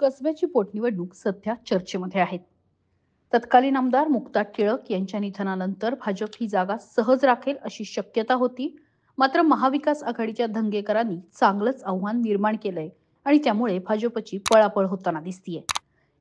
कसब्याची पोटनिवडणूक सध्या चर्चेमध्ये आहेत तत्कालीन आमदार मुक्ता टिळक यांच्या निधनानंतर भाजप ही जागा सहज राखेल अशी शक्यता होती मात्र महाविकास आघाडीच्या धंगेकरांनी चांगलंच आव्हान निर्माण केलंय आणि त्यामुळे भाजपची पळापळ होताना दिसतीये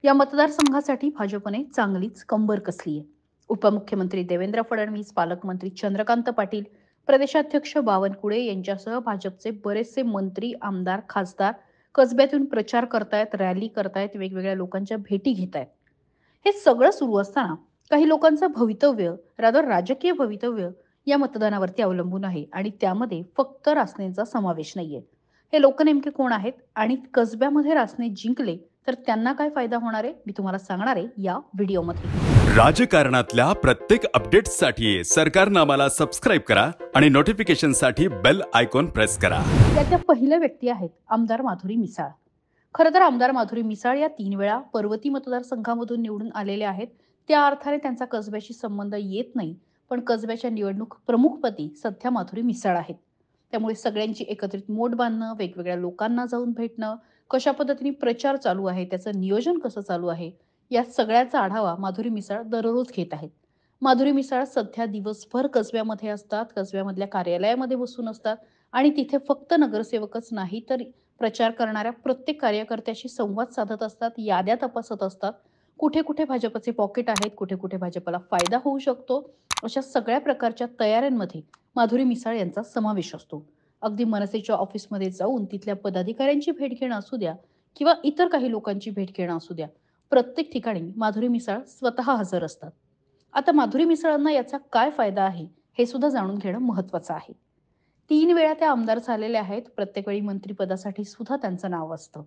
या मतदारसंघासाठी भाजपने चांगलीच कंबर कसली आहे उपमुख्यमंत्री देवेंद्र फडणवीस पालकमंत्री चंद्रकांत पाटील प्रदेशाध्यक्ष बावनकुळे यांच्यासह भाजपचे बरेचसे मंत्री आमदार खासदार कसब्यातून प्रचार करतायत रॅली करतायत वेगवेगळ्या लोकांच्या भेटी आहेत हे सगळं सुरू असताना काही लोकांचं भवितव्य रादर राजकीय भवितव्य या मतदानावरती अवलंबून आहे आणि त्यामध्ये फक्त रासनेचा समावेश नाहीये हे लोक नेमके कोण आहेत आणि कसब्यामध्ये रासने जिंकले तर त्यांना काय फायदा होणार आहे मी तुम्हाला सांगणार आहे या व्हिडिओमध्ये राजकारणातल्या प्रत्येक अपडेट्ससाठी सरकारनामाला सबस्क्राईब करा आणि नोटिफिकेशनसाठी बेल आयकॉन प्रेस करा त्याच्या पहिल्या व्यक्ती आहेत आमदार माधुरी मिसाळ खरं तर आमदार माधुरी मिसाळ या तीन वेळा पर्वती मतदारसंघामधून निवडून आलेले आहेत त्या अर्थाने त्यांचा कसब्याशी संबंध येत नाही पण कसब्याच्या निवडणूक प्रमुखपदी सध्या माधुरी मिसाळ आहेत त्यामुळे सगळ्यांची एकत्रित मोठ बांधणं वेगवेगळ्या लोकांना जाऊन भेटणं कशा पद्धतीने प्रचार चालू आहे त्याचं नियोजन कसं चालू आहे या सगळ्याचा आढावा माधुरी मिसाळ दररोज घेत आहेत माधुरी मिसाळ सध्या दिवसभर कसब्यामध्ये असतात कसब्यामधल्या कार्यालयामध्ये बसून असतात आणि तिथे फक्त नगरसेवकच नाही तर प्रचार करणाऱ्या प्रत्येक कार्यकर्त्याशी संवाद साधत असतात याद्या तपासत असतात कुठे कुठे भाजपचे पॉकेट आहेत कुठे कुठे भाजपला फायदा होऊ शकतो अशा सगळ्या प्रकारच्या तयाऱ्यांमध्ये माधुरी मिसाळ यांचा समावेश असतो अगदी मनसेच्या ऑफिसमध्ये जाऊन तिथल्या पदाधिकाऱ्यांची भेट घेणं असू द्या किंवा इतर काही लोकांची भेट घेणं असू द्या प्रत्येक ठिकाणी माधुरी मिसाळ स्वतः हजर असतात आता माधुरी मिसाळांना याचा काय फायदा आहे हे सुद्धा जाणून घेणं महत्वाचं आहे तीन वेळा त्या आमदार झालेल्या आहेत प्रत्येक वेळी मंत्रीपदासाठी सुद्धा त्यांचं नाव असतं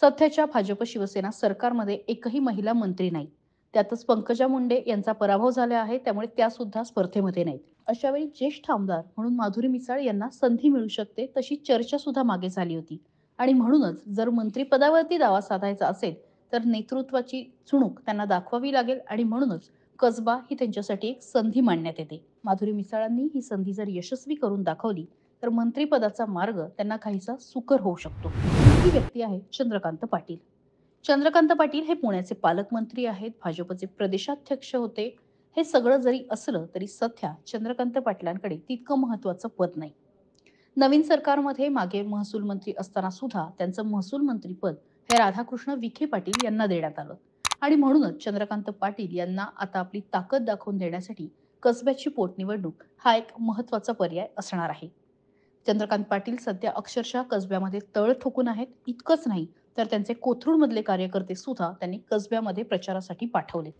सध्याच्या भाजप शिवसेना सरकारमध्ये एकही महिला मंत्री नाही त्यातच पंकजा मुंडे यांचा पराभव झाला आहे त्यामुळे त्या सुद्धा स्पर्धेमध्ये नाहीत अशा वेळी ज्येष्ठ आमदार म्हणून माधुरी मिसाळ यांना संधी मिळू शकते तशी चर्चा सुद्धा मागे झाली होती आणि म्हणूनच जर पदावरती दावा साधायचा असेल तर नेतृत्वाची चुणूक त्यांना दाखवावी लागेल आणि म्हणूनच कसबा ही त्यांच्यासाठी एक संधी मांडण्यात येते माधुरी मिसाळांनी ही संधी जर यशस्वी करून दाखवली तर मंत्रीपदाचा मार्ग त्यांना काहीसा सुकर होऊ शकतो ही व्यक्ती आहे चंद्रकांत पाटील चंद्रकांत पाटील हे पुण्याचे पालकमंत्री आहेत भाजपचे प्रदेशाध्यक्ष होते हे सगळं जरी असलं तरी सध्या चंद्रकांत पाटलांकडे तितकं महत्वाचं पद नाही नवीन सरकारमध्ये मागे महसूल मंत्री असताना सुद्धा त्यांचं महसूल मंत्री पद हे राधाकृष्ण विखे पाटील यांना देण्यात आलं आणि म्हणूनच चंद्रकांत पाटील यांना आता आपली ताकद दाखवून देण्यासाठी कसब्याची पोटनिवडणूक हा एक महत्वाचा पर्याय असणार आहे चंद्रकांत पाटील सध्या अक्षरशः कसब्यामध्ये तळ ठोकून आहेत इतकंच नाही तर त्यांचे कोथरूडमधले कार्यकर्ते सुद्धा त्यांनी कसब्यामध्ये प्रचारासाठी पाठवले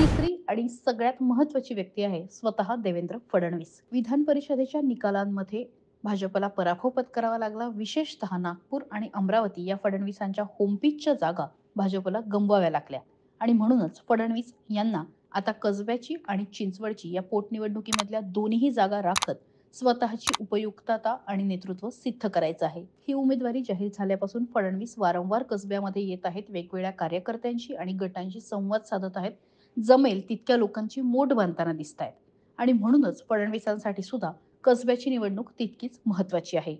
तिसरी आणि सगळ्यात महत्वाची व्यक्ती आहे स्वतः देवेंद्र फडणवीस विधान परिषदेच्या निकालांमध्ये भाजपला पराभव पत्करावा लागला विशेषतः नागपूर आणि अमरावती या फडणवीसांच्या होमपीचच्या जागा भाजपला गमवाव्या लागल्या आणि म्हणूनच फडणवीस यांना आता कसब्याची आणि चिंचवडची या पोटनिवडणुकीमधल्या दोन्ही जागा राखत स्वतःची उपयुक्तता आणि नेतृत्व सिद्ध करायचं आहे ही उमेदवारी जाहीर झाल्यापासून फडणवीस वारंवार कसब्यामध्ये येत आहेत वेगवेगळ्या कार्यकर्त्यांशी आणि गटांशी संवाद साधत आहेत जमेल तितक्या लोकांची मोठ बांधताना दिसत आहेत आणि म्हणूनच फडणवीसांसाठी सुद्धा कसब्याची निवडणूक तितकीच महत्त्वाची आहे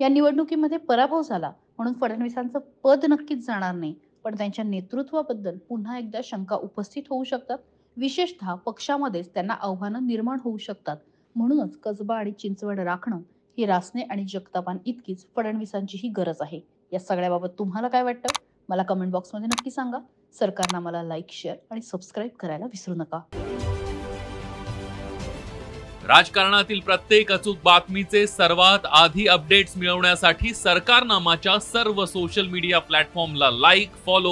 या निवडणुकीमध्ये पराभव झाला म्हणून फडणवीसांचं पद नक्कीच जाणार नाही पण त्यांच्या नेतृत्वाबद्दल पुन्हा एकदा शंका उपस्थित होऊ शकतात विशेषतः पक्षामध्येच त्यांना आव्हानं निर्माण होऊ शकतात म्हणूनच कसबा आणि चिंचवड राखणं ही रासने आणि जगतापान इतकीच ही गरज आहे या सगळ्याबाबत तुम्हाला काय वाटतं मला कमेंट बॉक्समध्ये नक्की सांगा सरकारनं मला लाईक शेअर आणि सबस्क्राईब करायला विसरू नका राजकारणातील प्रत्येक अचूक बातमीचे सर्वात आधी अपडेट्स मिळवण्यासाठी सरकारनामाच्या सर्व सोशल मीडिया प्लॅटफॉर्मला लाईक फॉलो